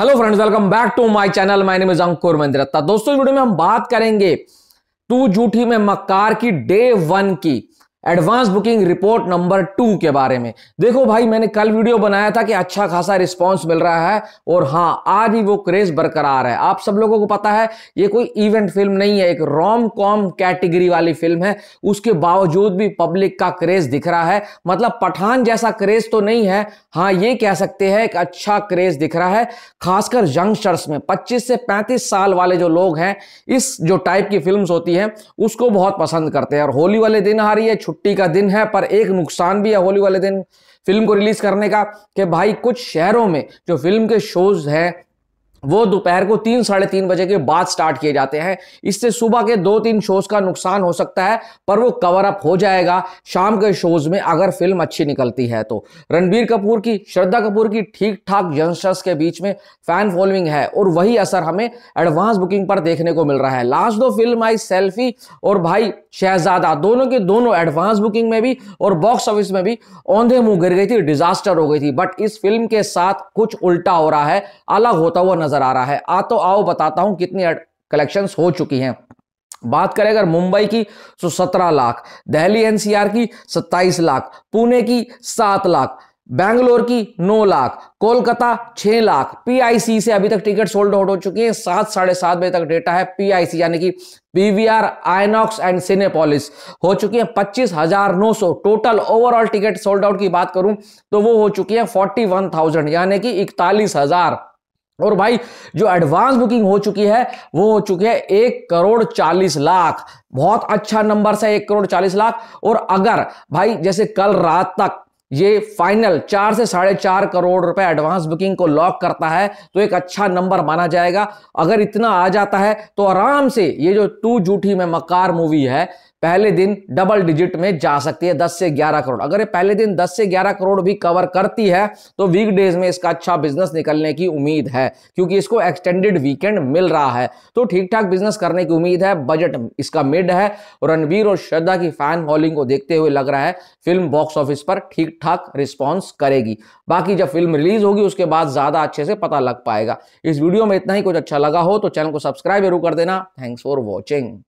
hello friends welcome back to my channel my name is Ankur Mahindratta दोस्तों इस video में हम बात करेंगे टू जूठी में मकार की डे वन की advance booking report number two के बारे में देखो भाई मैंने कल वीडियो बनाया था कि अच्छा खासा रिस्पांस मिल रहा है और हाँ आज भी वो क्रेज बरकरार है आप सब लोगों को पता है ये कोई इवेंट फिल्म नहीं है एक रोम कॉम कैटेगरी वाली फिल्म है उसके बावजूद भी पब्लिक का क्रेज दिख रहा है मतलब पठान जैसा क्रेज तो नहीं है हाँ ये कह सकते हैं एक अच्छा क्रेज दिख रहा है खासकर यंगस्टर्स में पच्चीस से पैंतीस साल वाले जो लोग हैं इस जो टाइप की फिल्म होती है उसको बहुत पसंद करते हैं और होली वाले दिन आ रही है छुट्टी का दिन है पर एक नुकसान भी है होली वाले दिन फिल्म को रिलीज करने का कि भाई कुछ शहरों में जो फिल्म के शोज हैं वो दोपहर को तीन साढ़े तीन बजे के बाद स्टार्ट किए जाते हैं इससे सुबह के दो तीन शोज का नुकसान हो सकता है पर वो कवर अप हो जाएगा शाम के शोज में अगर फिल्म अच्छी निकलती है तो रणबीर कपूर की श्रद्धा कपूर की ठीक ठाक यंगस्टर्स के बीच में फैन फॉलोइंग है और वही असर हमें एडवांस बुकिंग पर देखने को मिल रहा है लास्ट दो फिल्म आई सेल्फी और भाई शहजादा दोनों के दोनों एडवांस बुकिंग में भी और बॉक्स ऑफिस में भी औंधे मुंह गिर गई थी डिजास्टर हो गई थी बट इस फिल्म के साथ कुछ उल्टा हो रहा है अलग होता हुआ नजर आ रहा है आ तो आओ बताता हूं कितनी कलेक्शन हो चुकी हैं बात करें अगर मुंबई की तो सत्रह लाख दिल्ली एनसीआर की सत्ताईस लाख पुणे की सात लाख बैंगलोर की नौ लाख कोलकाता छह लाख पीआईसी से अभी तक टिकट सोल्ड आउट हो चुकी है सात साढ़े सात बजे तक डेटा है पीआईसी यानी कि पीवीआर आइनॉक्स एंड सिनेपोलिस हो चुकी है पच्चीस हजार नौ सौ total overall ticket sold out की बात करूं तो वो हो चुकी है फोर्टी वन थाउजेंड यानी कि इकतालीस हजार और भाई जो एडवांस बुकिंग हो चुकी है वो हो चुकी है एक करोड़ चालीस लाख बहुत अच्छा नंबर है एक करोड़ चालीस लाख और अगर भाई जैसे कल रात तक ये फाइनल चार से साढ़े चार करोड़ रुपए एडवांस बुकिंग को लॉक करता है तो एक अच्छा नंबर माना जाएगा अगर इतना आ जाता है तो आराम से ये जो टू जूठी में मकार मूवी है पहले दिन डबल डिजिट में जा सकती है 10 से 11 करोड़ अगर ये पहले दिन 10 से 11 करोड़ भी कवर करती है तो वीक डेज में इसका अच्छा बिजनेस निकलने की उम्मीद है क्योंकि इसको एक्सटेंडेड वीकेंड मिल रहा है तो ठीक ठाक बिजनेस करने की उम्मीद है बजट इसका मिड है रणवीर और श्रद्धा की फैन हॉलिंग को देखते हुए लग रहा है फिल्म बॉक्स ऑफिस पर ठीक ठाक रिस्पॉन्स करेगी बाकी जब फिल्म रिलीज होगी उसके बाद ज्यादा अच्छे से पता लग पाएगा इस वीडियो में इतना ही कुछ अच्छा लगा हो तो चैनल को सब्सक्राइब जरूर कर देना थैंक्स फॉर वॉचिंग